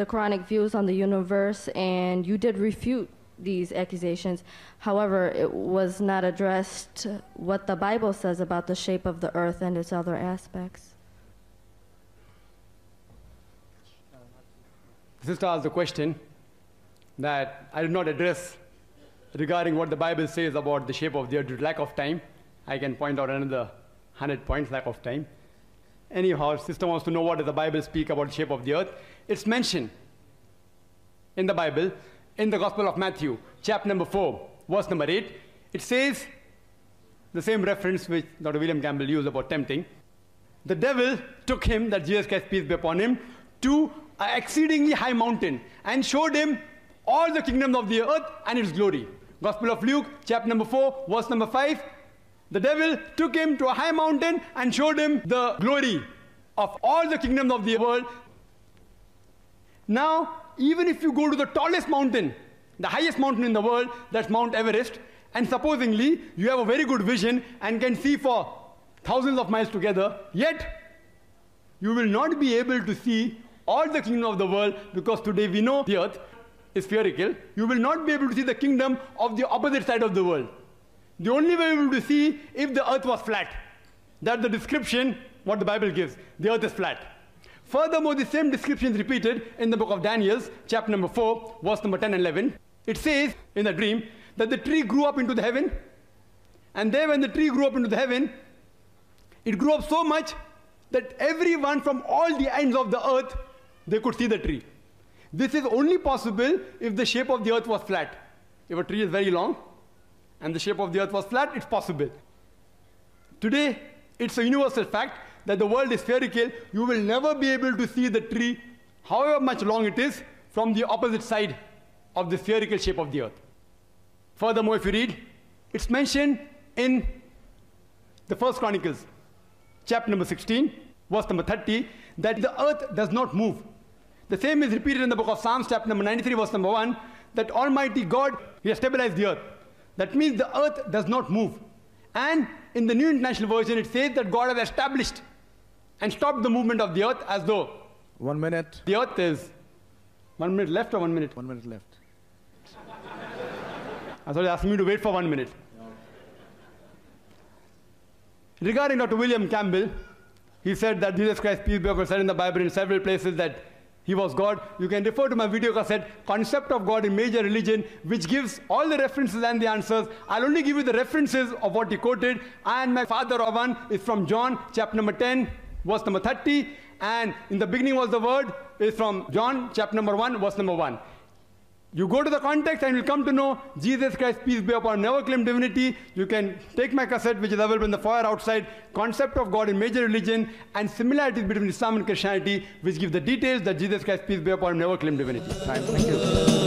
the Quranic views on the universe, and you did refute these accusations. However, it was not addressed what the Bible says about the shape of the earth and its other aspects. The sister asked the question that I did not address regarding what the Bible says about the shape of the earth lack of time. I can point out another 100 points lack of time. Anyhow, sister wants to know what does the Bible speak about the shape of the earth. It's mentioned in the Bible, in the Gospel of Matthew, chapter number 4, verse number 8. It says, the same reference which Dr. William Campbell used about tempting. The devil took him, that Jesus Christ peace be upon him, to an exceedingly high mountain and showed him all the kingdoms of the earth and its glory. Gospel of Luke, chapter number 4, verse number 5. The devil took him to a high mountain and showed him the glory of all the kingdoms of the world. Now, even if you go to the tallest mountain, the highest mountain in the world, that's Mount Everest, and supposedly you have a very good vision and can see for thousands of miles together, yet you will not be able to see all the kingdom of the world because today we know the earth is spherical. You will not be able to see the kingdom of the opposite side of the world. The only way we will see if the earth was flat. That's the description what the Bible gives. The earth is flat. Furthermore, the same description is repeated in the book of Daniel, chapter number 4, verse number 10 and 11. It says in the dream that the tree grew up into the heaven. And there, when the tree grew up into the heaven, it grew up so much that everyone from all the ends of the earth they could see the tree. This is only possible if the shape of the earth was flat. If a tree is very long, and the shape of the earth was flat, it's possible. Today, it's a universal fact that the world is spherical. You will never be able to see the tree, however much long it is, from the opposite side of the spherical shape of the earth. Furthermore, if you read, it's mentioned in the first Chronicles, chapter number 16, verse number 30, that the earth does not move. The same is repeated in the book of Psalms, chapter number 93, verse number 1, that Almighty God, He has stabilized the earth. That means the earth does not move. And in the New International Version, it says that God has established and stopped the movement of the earth as though. One minute. The earth is. One minute left or one minute? One minute left. I thought you asked me to wait for one minute. No. Regarding Dr. William Campbell, he said that Jesus Christ, peace be upon him, said in the Bible in several places that he was God. You can refer to my video cassette, Concept of God in Major Religion, which gives all the references and the answers. I'll only give you the references of what he quoted. And my father, Ravan, is from John, chapter number 10, verse number 30. And in the beginning was the word, is from John, chapter number 1, verse number 1. You go to the context and you'll come to know Jesus Christ, peace be upon, never claimed divinity. You can take my cassette, which is available in the foyer outside, Concept of God in Major Religion, and similarities between Islam and Christianity, which give the details that Jesus Christ, peace be upon, never claimed divinity. thank you.